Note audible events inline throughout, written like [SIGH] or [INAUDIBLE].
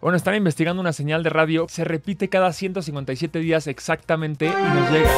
Bueno, están investigando una señal de radio, se repite cada 157 días exactamente y nos llega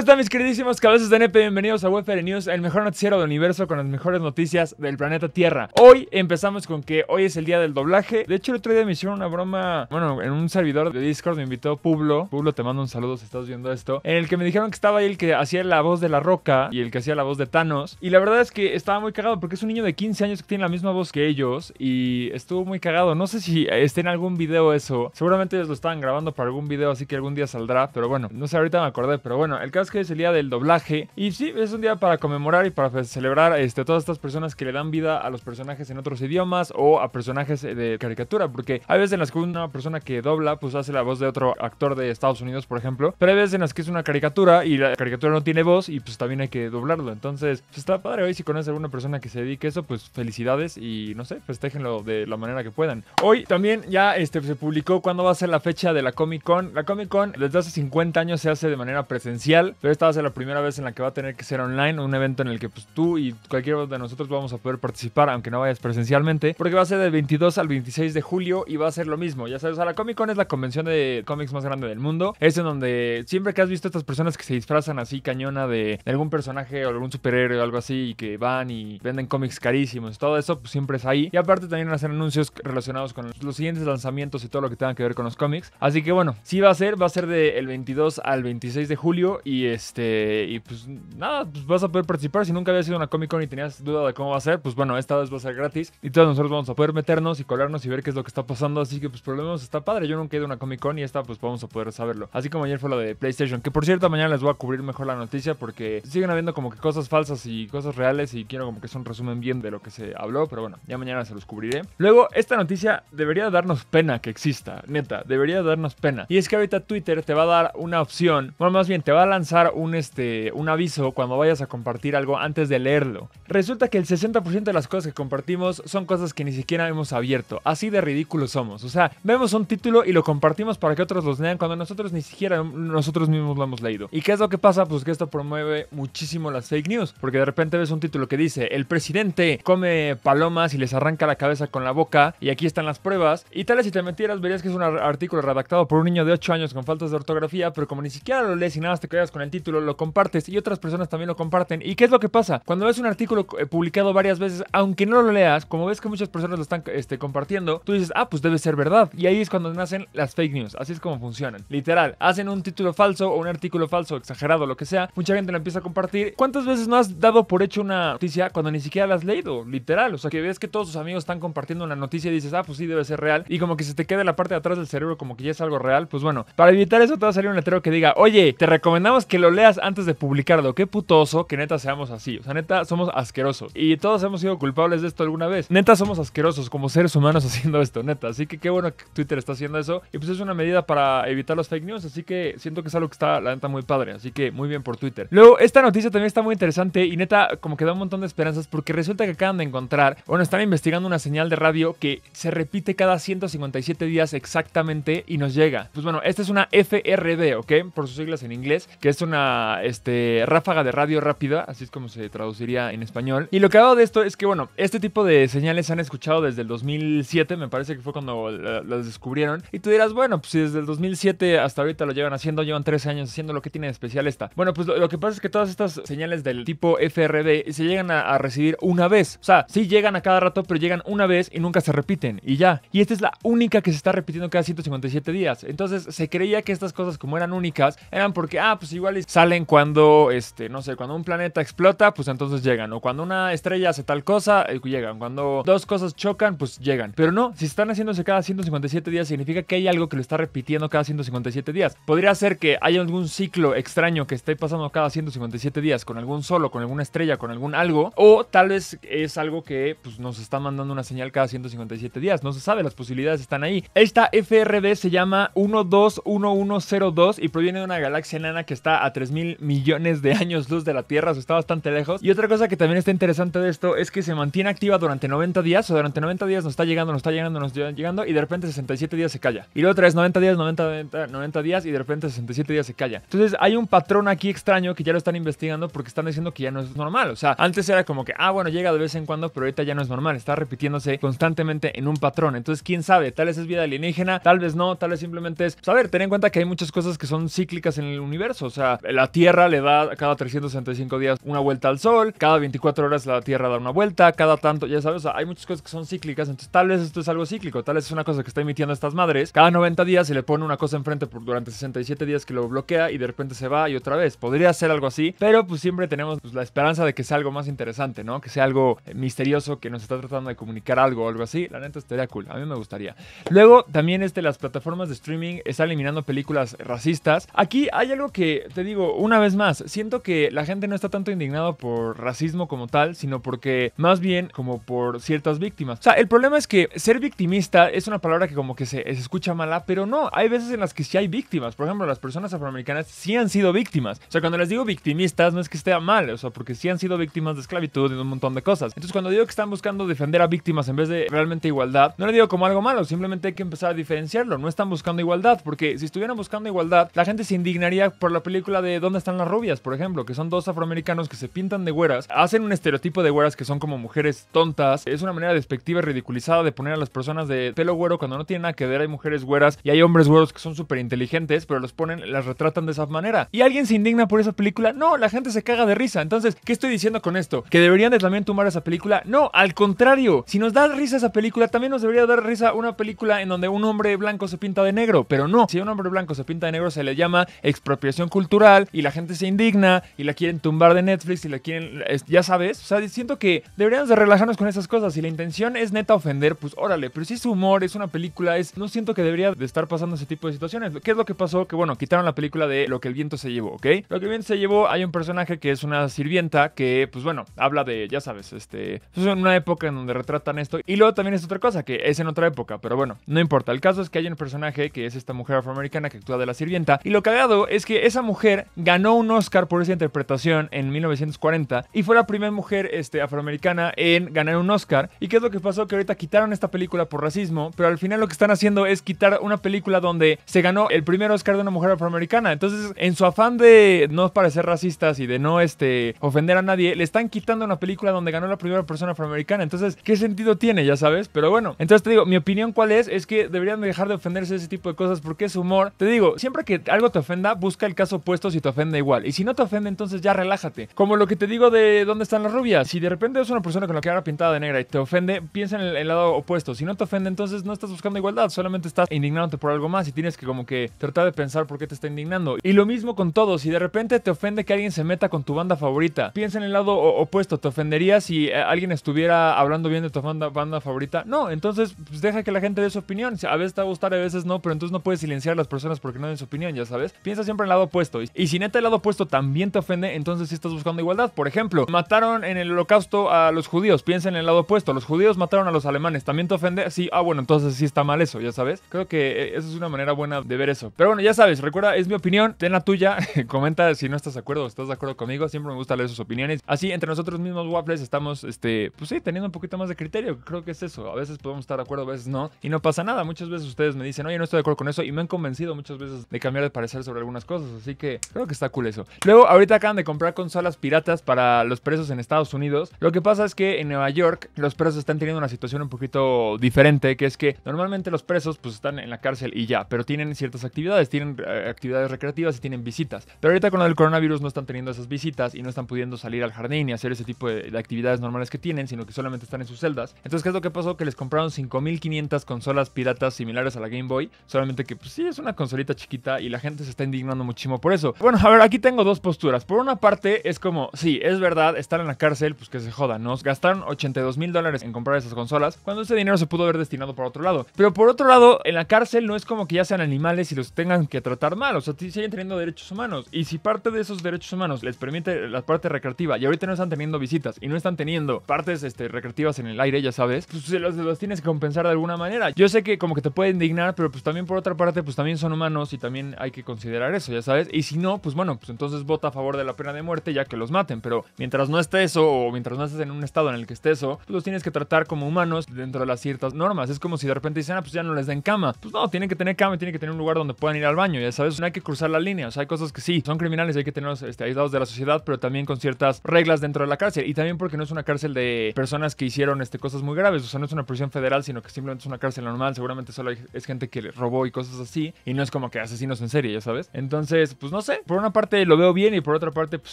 están mis queridísimos cabezas de NP? Bienvenidos a WFR News, el mejor noticiero del universo con las mejores noticias del planeta Tierra. Hoy empezamos con que hoy es el día del doblaje. De hecho, el otro día me hicieron una broma, bueno, en un servidor de Discord me invitó Publo. Publo, te mando un saludo si estás viendo esto. En el que me dijeron que estaba ahí el que hacía la voz de La Roca y el que hacía la voz de Thanos. Y la verdad es que estaba muy cagado porque es un niño de 15 años que tiene la misma voz que ellos y estuvo muy cagado. No sé si está en algún video eso. Seguramente ellos lo estaban grabando para algún video, así que algún día saldrá. Pero bueno, no sé, ahorita me acordé. Pero bueno, el caso que es el día del doblaje. Y sí, es un día para conmemorar y para celebrar este, todas estas personas que le dan vida a los personajes en otros idiomas o a personajes eh, de caricatura. Porque hay veces en las que una persona que dobla, pues hace la voz de otro actor de Estados Unidos, por ejemplo. Pero hay veces en las que es una caricatura y la caricatura no tiene voz y pues también hay que doblarlo. Entonces, pues está padre hoy. Si conoces a alguna persona que se dedique a eso, pues felicidades y no sé, festejenlo de la manera que puedan. Hoy también ya este, se publicó cuándo va a ser la fecha de la Comic Con. La Comic Con desde hace 50 años se hace de manera presencial. Pero esta va a ser la primera vez en la que va a tener que ser online, un evento en el que pues, tú y cualquiera de nosotros vamos a poder participar, aunque no vayas presencialmente, porque va a ser del 22 al 26 de julio y va a ser lo mismo. Ya sabes, o la Comic Con es la convención de cómics más grande del mundo. Es en donde siempre que has visto estas personas que se disfrazan así cañona de, algún personaje o algún superhéroe o algo así y que van y venden cómics carísimos, todo eso pues, siempre es ahí. Y aparte también van a hacer anuncios relacionados con los siguientes lanzamientos y todo lo que tenga que ver con los cómics. Así que bueno, sí va a ser, va a ser del 22 al 26 de julio y este, y pues nada, pues vas a poder participar. Si nunca habías ido a una Comic Con y tenías duda de cómo va a ser, pues bueno, esta vez va a ser gratis. Y todos nosotros vamos a poder meternos y colarnos y ver qué es lo que está pasando. Así que pues por lo menos está padre. Yo nunca he ido a una Comic Con y esta pues vamos a poder saberlo. Así como ayer fue la de PlayStation, que por cierto mañana les voy a cubrir mejor la noticia porque siguen habiendo como que cosas falsas y cosas reales y quiero como que es un resumen bien de lo que se habló, pero bueno, ya mañana se los cubriré. Luego, esta noticia debería darnos pena que exista, neta, debería darnos pena. Y es que ahorita Twitter te va a dar una opción, bueno, más bien te va a lanzar un, este, un aviso cuando vayas a compartir algo antes de leerlo. Resulta que el 60% de las cosas que compartimos son cosas que ni siquiera hemos abierto. Así de ridículos somos. O sea, vemos un título y lo compartimos para que otros los lean cuando nosotros ni siquiera nosotros mismos lo hemos leído. ¿Y qué es lo que pasa? Pues que esto promueve muchísimo las fake news. Porque de repente ves un título que dice, el presidente come palomas y les arranca la cabeza con la boca y aquí están las pruebas. Y tal si te metieras verías que es un artículo redactado por un niño de 8 años con faltas de ortografía, pero como ni siquiera lo lees y nada te quedas con el título, lo compartes y otras personas también lo comparten. ¿Y qué es lo que pasa? Cuando ves un artículo eh, publicado varias veces, aunque no lo leas, como ves que muchas personas lo están este, compartiendo, tú dices, ah, pues debe ser verdad. Y ahí es cuando nacen las fake news. Así es como funcionan. Literal, hacen un título falso o un artículo falso, exagerado, lo que sea. Mucha gente lo empieza a compartir. ¿Cuántas veces no has dado por hecho una noticia cuando ni siquiera la has leído? Literal. O sea, que ves que todos tus amigos están compartiendo una noticia y dices, ah, pues sí, debe ser real. Y como que se te queda la parte de atrás del cerebro como que ya es algo real. Pues bueno, para evitar eso te va a salir un letrero que diga, oye, te recomendamos que lo leas antes de publicarlo. Qué putoso que neta seamos así. O sea, neta, somos asquerosos. Y todos hemos sido culpables de esto alguna vez. Neta, somos asquerosos como seres humanos [LAUGHS] haciendo esto, neta. Así que qué bueno que Twitter está haciendo eso. Y pues es una medida para evitar los fake news. Así que siento que es algo que está, la neta, muy padre. Así que muy bien por Twitter. Luego, esta noticia también está muy interesante y neta, como que da un montón de esperanzas porque resulta que acaban de encontrar, bueno, están investigando una señal de radio que se repite cada 157 días exactamente y nos llega. Pues bueno, esta es una FRB, ¿ok? Por sus siglas en inglés, que es una este, ráfaga de radio rápida, así es como se traduciría en español. Y lo que hago de esto es que, bueno, este tipo de señales se han escuchado desde el 2007, me parece que fue cuando las descubrieron. Y tú dirás, bueno, pues si desde el 2007 hasta ahorita lo llevan haciendo, llevan tres años haciendo lo que tiene de especial esta. Bueno, pues lo, que pasa es que todas estas señales del tipo FRB se llegan a, a, recibir una vez. O sea, sí llegan a cada rato, pero llegan una vez y nunca se repiten. Y ya. Y esta es la única que se está repitiendo cada 157 días. Entonces se creía que estas cosas como eran únicas, eran porque, ah, pues igual salen cuando, este, no sé, cuando un planeta explota, pues entonces llegan. O cuando una estrella hace tal cosa, eh, llegan. Cuando dos cosas chocan, pues llegan. Pero no, si están haciéndose cada 157 días, significa que hay algo que lo está repitiendo cada 157 días. Podría ser que haya algún ciclo extraño que esté pasando cada 157 días con algún solo, con alguna estrella, con algún algo. O tal vez es algo que pues, nos está mandando una señal cada 157 días. No se sabe, las posibilidades están ahí. Esta FRB se llama 121102 y proviene de una galaxia enana que está a 3 mil millones de años luz de la Tierra, o sea, está bastante lejos. Y otra cosa que también está interesante de esto es que se mantiene activa durante 90 días, o durante 90 días nos está llegando, nos está llegando, nos está llegando, y de repente 67 días se calla. Y luego otra es 90 días, 90, 90, 90 días, y de repente 67 días se calla. Entonces hay un patrón aquí extraño que ya lo están investigando porque están diciendo que ya no es normal. O sea, antes era como que, ah, bueno, llega de vez en cuando, pero ahorita ya no es normal, está repitiéndose constantemente en un patrón. Entonces, quién sabe, tal vez es vida alienígena, tal vez no, tal vez simplemente es. Pues, a ver, ten en cuenta que hay muchas cosas que son cíclicas en el universo. O sea, la Tierra le da cada 365 días una vuelta al Sol, cada 24 horas la Tierra da una vuelta, cada tanto, ya sabes, hay muchas cosas que son cíclicas, entonces tal vez esto es algo cíclico, tal vez es una cosa que está emitiendo estas madres, cada 90 días se le pone una cosa enfrente por, durante 67 días que lo bloquea y de repente se va y otra vez, podría ser algo así, pero pues siempre tenemos pues, la esperanza de que sea algo más interesante, ¿no? Que sea algo eh, misterioso, que nos está tratando de comunicar algo o algo así, la neta estaría cool, a mí me gustaría. Luego, también este, las plataformas de streaming están eliminando películas racistas. Aquí hay algo que te digo, una vez más, siento que la gente no está tanto indignado por racismo como tal, sino porque más bien como por ciertas víctimas. O sea, el problema es que ser victimista es una palabra que como que se, escucha mala, pero no, hay veces en las que sí hay víctimas. Por ejemplo, las personas afroamericanas sí han sido víctimas. O sea, cuando les digo victimistas no es que esté mal, o sea, porque sí han sido víctimas de esclavitud y de un montón de cosas. Entonces, cuando digo que están buscando defender a víctimas en vez de realmente igualdad, no le digo como algo malo, simplemente hay que empezar a diferenciarlo. No están buscando igualdad, porque si estuvieran buscando igualdad, la gente se indignaría por la película la de ¿Dónde están las rubias? Por ejemplo, que son dos afroamericanos que se pintan de güeras, hacen un estereotipo de güeras que son como mujeres tontas. Es una manera despectiva y ridiculizada de poner a las personas de pelo güero cuando no tienen nada que ver. Hay mujeres güeras y hay hombres güeros que son súper inteligentes, pero los ponen, las retratan de esa manera. ¿Y alguien se indigna por esa película? No, la gente se caga de risa. Entonces, ¿qué estoy diciendo con esto? ¿Que deberían de también tomar esa película? No, al contrario. Si nos da risa esa película, también nos debería dar risa una película en donde un hombre blanco se pinta de negro. Pero no, si un hombre blanco se pinta de negro se le llama expropiación cultural y la gente se indigna y la quieren tumbar de Netflix y la quieren, ya sabes, o sea, siento que deberíamos de relajarnos con esas cosas. Si la intención es neta ofender, pues órale, pero si es humor, es una película, es, no siento que debería de estar pasando ese tipo de situaciones. ¿Qué es lo que pasó? Que bueno, quitaron la película de Lo que el viento se llevó, ¿ok? Lo que el viento se llevó, hay un personaje que es una sirvienta que, pues bueno, habla de, ya sabes, este, es una época en donde retratan esto. Y luego también es otra cosa, que es en otra época, pero bueno, no importa. El caso es que hay un personaje que es esta mujer afroamericana que actúa de la sirvienta. Y lo que ha dado es que esa mujer ganó un Oscar por esa interpretación en 1940 y fue la primera mujer este, afroamericana en ganar un Oscar. ¿Y qué es lo que pasó? Que ahorita quitaron esta película por racismo, pero al final lo que están haciendo es quitar una película donde se ganó el primer Oscar de una mujer afroamericana. Entonces, en su afán de no parecer racistas y de no este, ofender a nadie, le están quitando una película donde ganó la primera persona afroamericana. Entonces, ¿qué sentido tiene? Ya sabes. Pero bueno, entonces te digo, mi opinión cuál es, es que deberían dejar de ofenderse ese tipo de cosas porque es humor. Te digo, siempre que algo te ofenda, busca el caso si te ofende igual. Y si no te ofende, entonces ya relájate. Como lo que te digo de dónde están las rubias. Si de repente es una persona con la cara pintada de negra y te ofende, piensa en el, lado opuesto. Si no te ofende, entonces no estás buscando igualdad, solamente estás indignándote por algo más y tienes que como que tratar de pensar por qué te está indignando. Y lo mismo con todo, si de repente te ofende que alguien se meta con tu banda favorita, piensa en el lado opuesto. ¿Te ofendería si eh, alguien estuviera hablando bien de tu banda, banda favorita? No, entonces pues, deja que la gente dé su opinión. A veces te va a gustar, a veces no, pero entonces no puedes silenciar a las personas porque no den su opinión, ya sabes. Piensa siempre en el lado opuesto. Y si neta el lado opuesto también te ofende, entonces si estás buscando igualdad. Por ejemplo, mataron en el holocausto a los judíos. Piensa en el lado opuesto. Los judíos mataron a los alemanes. ¿También te ofende? Sí, ah, bueno, entonces sí está mal eso, ya sabes. Creo que eh, esa es una manera buena de ver eso. Pero bueno, ya sabes, recuerda, es mi opinión. Ten la tuya. [LAUGHS] Comenta si no estás de acuerdo o estás de acuerdo conmigo. Siempre me gusta leer sus opiniones. Así, entre nosotros mismos, Waffles, estamos, este, pues sí, teniendo un poquito más de criterio. Creo que es eso. A veces podemos estar de acuerdo, a veces no. Y no pasa nada. Muchas veces ustedes me dicen, oye, no estoy de acuerdo con eso. Y me han convencido muchas veces de cambiar de parecer sobre algunas cosas. Así que creo que está cool eso. Luego, ahorita acaban de comprar consolas piratas para los presos en Estados Unidos. Lo que pasa es que en Nueva York los presos están teniendo una situación un poquito diferente, que es que normalmente los presos pues están en la cárcel y ya, pero tienen ciertas actividades, tienen eh, actividades recreativas y tienen visitas. Pero ahorita con el coronavirus no están teniendo esas visitas y no están pudiendo salir al jardín y hacer ese tipo de, de actividades normales que tienen, sino que solamente están en sus celdas. Entonces, ¿qué es lo que pasó? Que les compraron 5.500 consolas piratas similares a la Game Boy, solamente que pues sí es una consolita chiquita y la gente se está indignando muchísimo por eso. Bueno, a ver, aquí tengo dos posturas. Por una parte, es como, sí, es verdad, estar en la cárcel, pues que se jodan. Nos gastaron 82 mil dólares en comprar esas consolas, cuando ese dinero se pudo haber destinado para otro lado. Pero por otro lado, en la cárcel no es como que ya sean animales y los tengan que tratar mal. O sea, siguen teniendo derechos humanos. Y si parte de esos derechos humanos les permite la parte recreativa y ahorita no están teniendo visitas y no están teniendo partes este, recreativas en el aire, ya sabes, pues se los, los tienes que compensar de alguna manera. Yo sé que como que te puede indignar, pero pues también por otra parte, pues también son humanos y también hay que considerar eso, ya sabes. Y si si no, pues bueno, pues entonces vota a favor de la pena de muerte ya que los maten. Pero mientras no esté eso o mientras no estés en un estado en el que esté eso, pues los tienes que tratar como humanos dentro de las ciertas normas. Es como si de repente dicen, ah, pues ya no les den cama. Pues no, tienen que tener cama y tienen que tener un lugar donde puedan ir al baño. Ya sabes, no hay que cruzar la línea. O sea, hay cosas que sí, son criminales y hay que tenerlos este, aislados de la sociedad, pero también con ciertas reglas dentro de la cárcel. Y también porque no es una cárcel de personas que hicieron este, cosas muy graves. O sea, no es una prisión federal, sino que simplemente es una cárcel normal. Seguramente solo hay, es gente que robó y cosas así. Y no es como que asesinos en serie, ya sabes. Entonces, pues no sé, por una parte lo veo bien y por otra parte, pues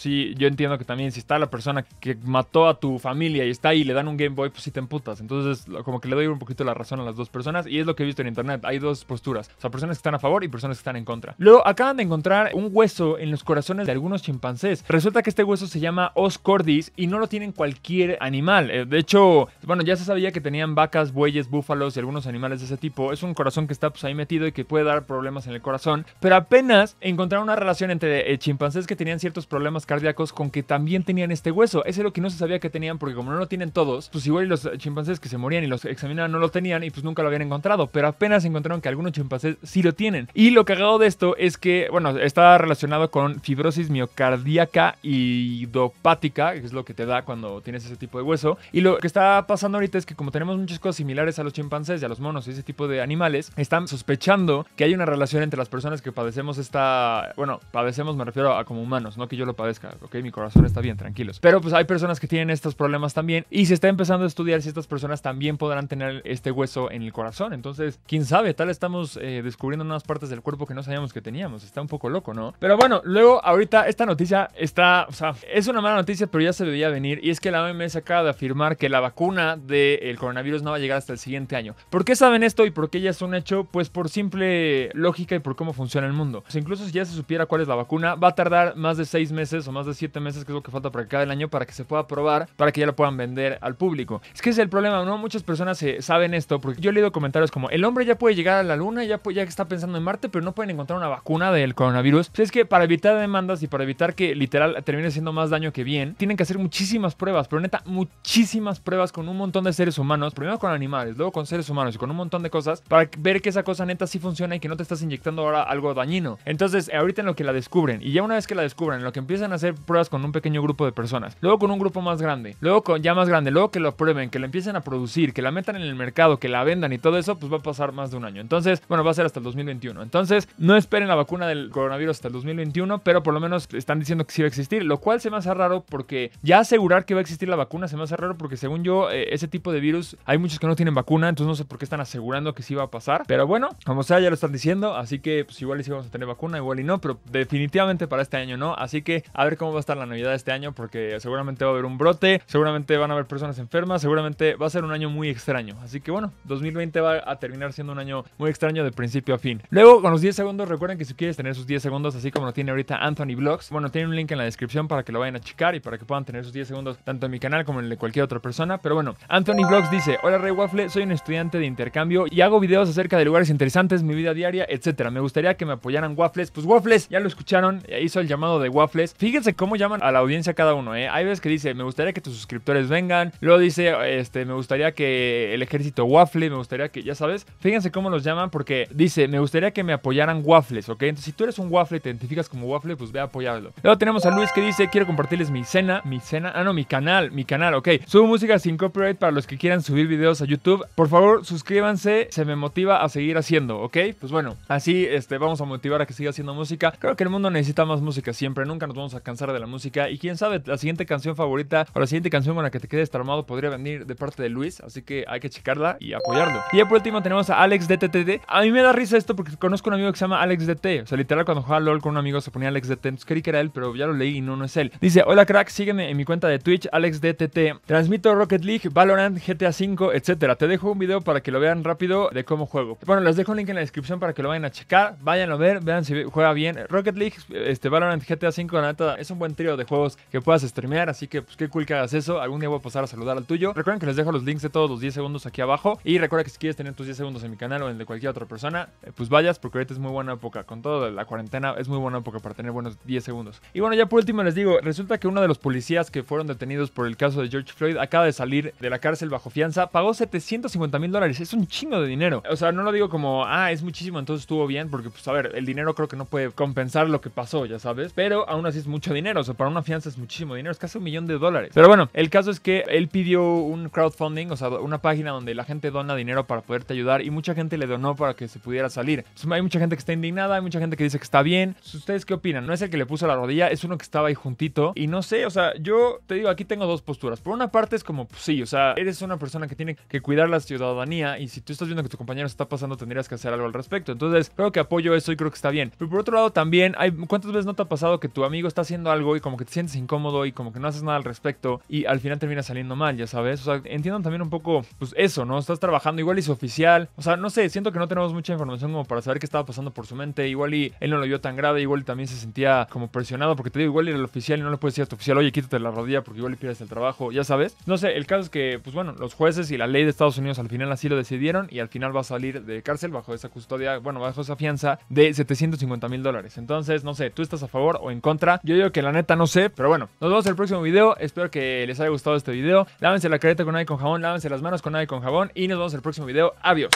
sí, yo entiendo que también si está la persona que mató a tu familia y está ahí y le dan un Game Boy, pues sí te emputas. Entonces, como que le doy un poquito la razón a las dos personas y es lo que he visto en internet. Hay dos posturas, o sea, personas que están a favor y personas que están en contra. Luego acaban de encontrar un hueso en los corazones de algunos chimpancés. Resulta que este hueso se llama os cordis y no lo tienen cualquier animal. Eh, de hecho, bueno, ya se sabía que tenían vacas, bueyes, búfalos y algunos animales de ese tipo. Es un corazón que está pues ahí metido y que puede dar problemas en el corazón, pero apenas encontraron una relación entre eh, chimpancés que tenían ciertos problemas cardíacos con que también tenían este hueso. Ese es lo que no se sabía que tenían, porque como no lo tienen todos, pues igual los eh, chimpancés que se morían y los examinaban no lo tenían y pues nunca lo habían encontrado. Pero apenas encontraron que algunos chimpancés sí lo tienen. Y lo cagado de esto es que, bueno, está relacionado con fibrosis miocardíaca y dopática, que es lo que te da cuando tienes ese tipo de hueso. Y lo que está pasando ahorita es que como tenemos muchas cosas similares a los chimpancés y a los monos y ese tipo de animales, están sospechando que hay una relación entre las personas que padecemos esta, bueno, Padecemos me refiero a, como humanos, no que yo lo padezca, ok, mi corazón está bien, tranquilos. Pero pues hay personas que tienen estos problemas también y se está empezando a estudiar si estas personas también podrán tener este hueso en el corazón. Entonces, quién sabe, tal estamos eh, descubriendo nuevas partes del cuerpo que no sabíamos que teníamos. Está un poco loco, ¿no? Pero bueno, luego ahorita esta noticia está, o sea, es una mala noticia, pero ya se debía venir y es que la OMS acaba de afirmar que la vacuna del coronavirus no va a llegar hasta el siguiente año. ¿Por qué saben esto y por qué ya es un hecho? Pues por simple lógica y por cómo funciona el mundo. incluso si ya se supiera cuál es la vacuna. Va a tardar más de seis meses o más de siete meses, que es lo que falta para que acabe el año, para que se pueda probar, para que ya lo puedan vender al público. Es que es el problema, ¿no? Muchas personas se saben esto, porque yo he leído comentarios como, el hombre ya puede llegar a la luna, ya, ya está pensando en Marte, pero no pueden encontrar una vacuna del coronavirus. Pues es que para evitar demandas y para evitar que literal termine siendo más daño que bien, tienen que hacer muchísimas pruebas, pero neta, muchísimas pruebas con un montón de seres humanos, primero con animales, luego con seres humanos y con un montón de cosas, para ver que esa cosa neta sí funciona y que no te estás inyectando ahora algo dañino. Entonces, ahorita en lo que la descubren. Y ya una vez que la descubren, lo que empiezan a hacer pruebas con un pequeño grupo de personas, luego con un grupo más grande, luego con ya más grande, luego que lo prueben, que la empiecen a producir, que la metan en el mercado, que la vendan y todo eso, pues va a pasar más de un año. Entonces, bueno, va a ser hasta el 2021. Entonces, no esperen la vacuna del coronavirus hasta el 2021, pero por lo menos están diciendo que sí va a existir, lo cual se me hace raro porque ya asegurar que va a existir la vacuna se me hace raro porque según yo, eh, ese tipo de virus, hay muchos que no tienen vacuna, entonces no sé por qué están asegurando que sí va a pasar. Pero bueno, como sea, ya lo están diciendo, así que pues igual y sí vamos a tener vacuna, igual y no, pero definitivamente para este año no. Así que a ver cómo va a estar la Navidad este año, porque seguramente va a haber un brote, seguramente van a haber personas enfermas, seguramente va a ser un año muy extraño. Así que bueno, 2020 va a terminar siendo un año muy extraño de principio a fin. Luego, con los 10 segundos, recuerden que si quieres tener sus 10 segundos, así como lo tiene ahorita Anthony Vlogs, bueno, tiene un link en la descripción para que lo vayan a checar y para que puedan tener sus 10 segundos tanto en mi canal como en el de cualquier otra persona. Pero bueno, Anthony Vlogs dice: Hola Rey Waffle, soy un estudiante de intercambio y hago videos acerca de lugares interesantes, mi vida diaria, etcétera. Me gustaría que me apoyaran Waffles. Pues Waffles, ya lo escucharon, hizo el llamado de waffles. Fíjense cómo llaman a la audiencia cada uno, ¿eh? Hay veces que dice, me gustaría que tus suscriptores vengan. Luego dice, este, me gustaría que el ejército waffle, me gustaría que, ya sabes, fíjense cómo los llaman porque dice, me gustaría que me apoyaran waffles, ¿ok? Entonces, si tú eres un waffle, te identificas como waffle, pues ve a apoyarlo. Luego tenemos a Luis que dice, quiero compartirles mi cena, mi cena, ah, no, mi canal, mi canal, ok. Subo música sin copyright para los que quieran subir videos a YouTube. Por favor, suscríbanse, se me motiva a seguir haciendo, ¿ok? Pues bueno, así este, vamos a motivar a que siga haciendo música. Creo que el mundo necesita más música siempre, nunca nos vamos a cansar de la música. Y quién sabe, la siguiente canción favorita o la siguiente canción con la que te quedes armado podría venir de parte de Luis, así que hay que checarla y apoyarlo. Y ya por último tenemos a Alex DTTD. A mí me da risa esto porque conozco un amigo que se llama Alex DT. O sea, literal, cuando jugaba LOL con un amigo se ponía Alex DT, entonces creí que era él, pero ya lo leí y no, no es él. Dice: Hola crack, sígueme en mi cuenta de Twitch, Alex DTT. Transmito Rocket League, Valorant, GTA V, etcétera. Te dejo un video para que lo vean rápido de cómo juego. Bueno, les dejo un link en la descripción para que lo vayan a checar, vayan a ver, vean si juega bien. Rocket League, este, Valorant, GTA V, neta, es un buen trío de juegos que puedas streamear, así que pues qué cool que hagas eso. Algún día voy a pasar a saludar al tuyo. Recuerden que les dejo los links de todos los 10 segundos aquí abajo. Y recuerda que si quieres tener tus 10 segundos en mi canal o en el de cualquier otra persona, eh, pues vayas, porque ahorita es muy buena época. Con toda la cuarentena, es muy buena época para tener buenos 10 segundos. Y bueno, ya por último les digo, resulta que uno de los policías que fueron detenidos por el caso de George Floyd acaba de salir de la cárcel bajo fianza, pagó 750 mil dólares. Es un chingo de dinero. O sea, no lo digo como, ah, es muchísimo, entonces estuvo bien, porque pues a ver, el dinero creo que no puede compensar lo que pasó, ya sabes. Pero aún así es mucho dinero. O sea, para una fianza es muchísimo dinero. Es casi un millón de dólares. Pero bueno, el caso es que él pidió un crowdfunding, o sea, una página donde la gente dona dinero para poderte ayudar. Y mucha gente le donó para que se pudiera salir. hay mucha gente que está indignada, hay mucha gente que dice que está bien. ¿Ustedes qué opinan? No es el que le puso la rodilla, es uno que estaba ahí juntito. Y no sé, o sea, yo te digo, aquí tengo dos posturas. Por una parte es como, pues, sí, o sea, eres una persona que tiene que cuidar la ciudadanía. Y si tú estás viendo que tu compañero se está pasando, tendrías que hacer algo al respecto. Entonces, creo que apoyo eso y creo que está bien. Pero por otro lado, también Bien, ¿cuántas veces no te ha pasado que tu amigo está haciendo algo y como que te sientes incómodo y como que no haces nada al respecto y al final termina saliendo mal, ya sabes? O sea, entiendan también un poco, pues eso, ¿no? Estás trabajando, igual y su oficial. O sea, no sé, siento que no tenemos mucha información como para saber qué estaba pasando por su mente. Igual y él no lo vio tan grave, igual y también se sentía como presionado, porque te digo, igual era el oficial y no le puedes decir a tu oficial, oye, quítate la rodilla porque igual le pierdes el trabajo, ya sabes. No sé, el caso es que, pues bueno, los jueces y la ley de Estados Unidos al final así lo decidieron y al final va a salir de cárcel bajo esa custodia, bueno, bajo esa fianza de 750 mil dólares. Entonces, no sé, tú estás a favor o en contra. Yo digo que la neta no sé, pero bueno, nos vemos en el próximo video. Espero que les haya gustado este video. Lávense la careta con agua con jabón, lávense las manos con nadie con jabón y nos vemos en el próximo video. Adiós.